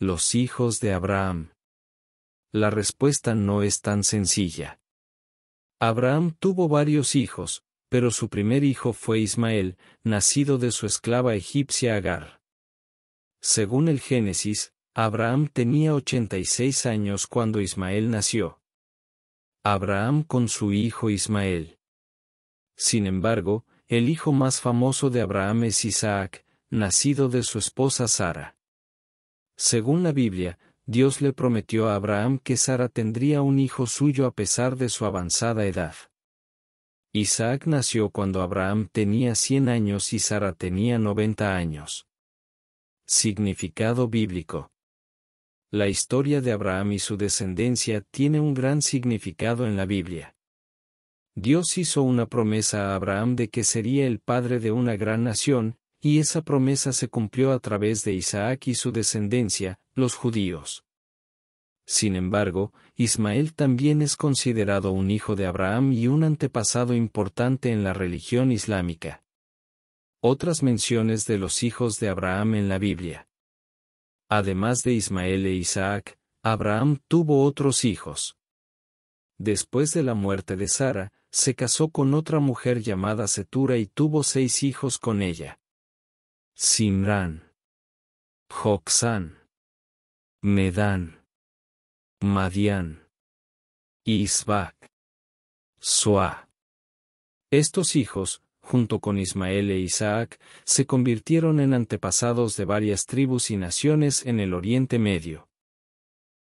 los hijos de Abraham? La respuesta no es tan sencilla. Abraham tuvo varios hijos, pero su primer hijo fue Ismael, nacido de su esclava egipcia Agar. Según el Génesis, Abraham tenía 86 años cuando Ismael nació. Abraham con su hijo Ismael. Sin embargo, el hijo más famoso de Abraham es Isaac, nacido de su esposa Sara. Según la Biblia, Dios le prometió a Abraham que Sara tendría un hijo suyo a pesar de su avanzada edad. Isaac nació cuando Abraham tenía 100 años y Sara tenía 90 años. Significado bíblico. La historia de Abraham y su descendencia tiene un gran significado en la Biblia. Dios hizo una promesa a Abraham de que sería el padre de una gran nación, y esa promesa se cumplió a través de Isaac y su descendencia, los judíos. Sin embargo, Ismael también es considerado un hijo de Abraham y un antepasado importante en la religión islámica. Otras menciones de los hijos de Abraham en la Biblia. Además de Ismael e Isaac, Abraham tuvo otros hijos. Después de la muerte de Sara, se casó con otra mujer llamada Setura y tuvo seis hijos con ella. Simran, Joxan, Medán, Madián, Isbak, Suá. Estos hijos, junto con Ismael e Isaac, se convirtieron en antepasados de varias tribus y naciones en el Oriente Medio.